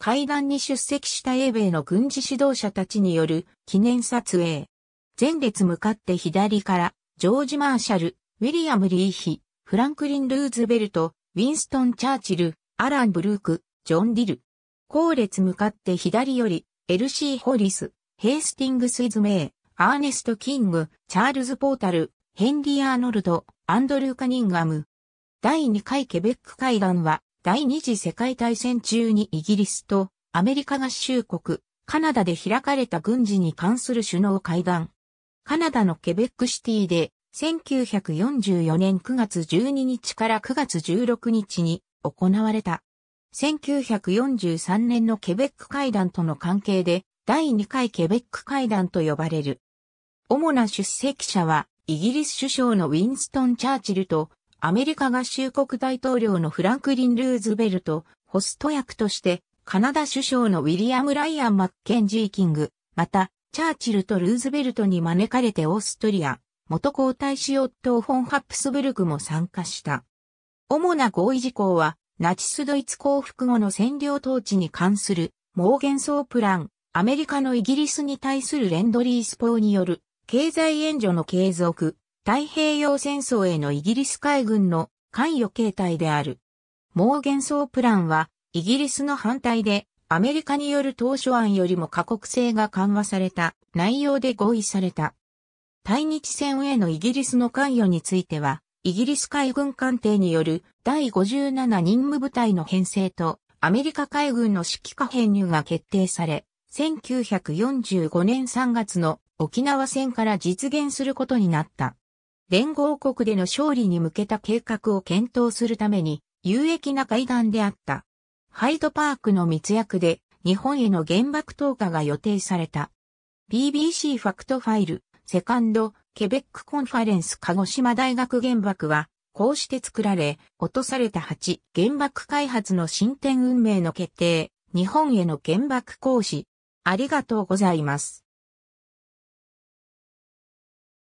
会談に出席した英米の軍事指導者たちによる記念撮影。前列向かって左から、ジョージ・マーシャル、ウィリアム・リーヒ、フランクリン・ルーズベルト、ウィンストン・チャーチル、アラン・ブルーク、ジョン・ディル。後列向かって左より、エルシー・ホリス、ヘイスティングス・イズ・メイ、アーネスト・キング、チャールズ・ポータル、ヘンリー・アーノルド、アンドルー・カニンガム。第2回ケベック会談は、第二次世界大戦中にイギリスとアメリカ合衆国、カナダで開かれた軍事に関する首脳会談。カナダのケベックシティで1944年9月12日から9月16日に行われた。1943年のケベック会談との関係で第2回ケベック会談と呼ばれる。主な出席者はイギリス首相のウィンストン・チャーチルとアメリカ合衆国大統領のフランクリン・ルーズベルト、ホスト役として、カナダ首相のウィリアム・ライアン・マッケンジー・キング、また、チャーチルとルーズベルトに招かれてオーストリア、元皇太子夫フォン・ハプスブルクも参加した。主な合意事項は、ナチスドイツ降伏後の占領統治に関する、猛言想プラン、アメリカのイギリスに対するレンドリースポーによる、経済援助の継続、太平洋戦争へのイギリス海軍の関与形態である。モーゲンソープランは、イギリスの反対で、アメリカによる当初案よりも過酷性が緩和された内容で合意された。対日戦へのイギリスの関与については、イギリス海軍艦艇による第57任務部隊の編成とアメリカ海軍の指揮下編入が決定され、1945年3月の沖縄戦から実現することになった。連合国での勝利に向けた計画を検討するために有益な会談であった。ハイドパークの密約で日本への原爆投下が予定された。BBC ファクトファイル、セカンド、ケベックコンファレンス鹿児島大学原爆は、こうして作られ、落とされた8、原爆開発の進展運命の決定、日本への原爆行使。ありがとうございます。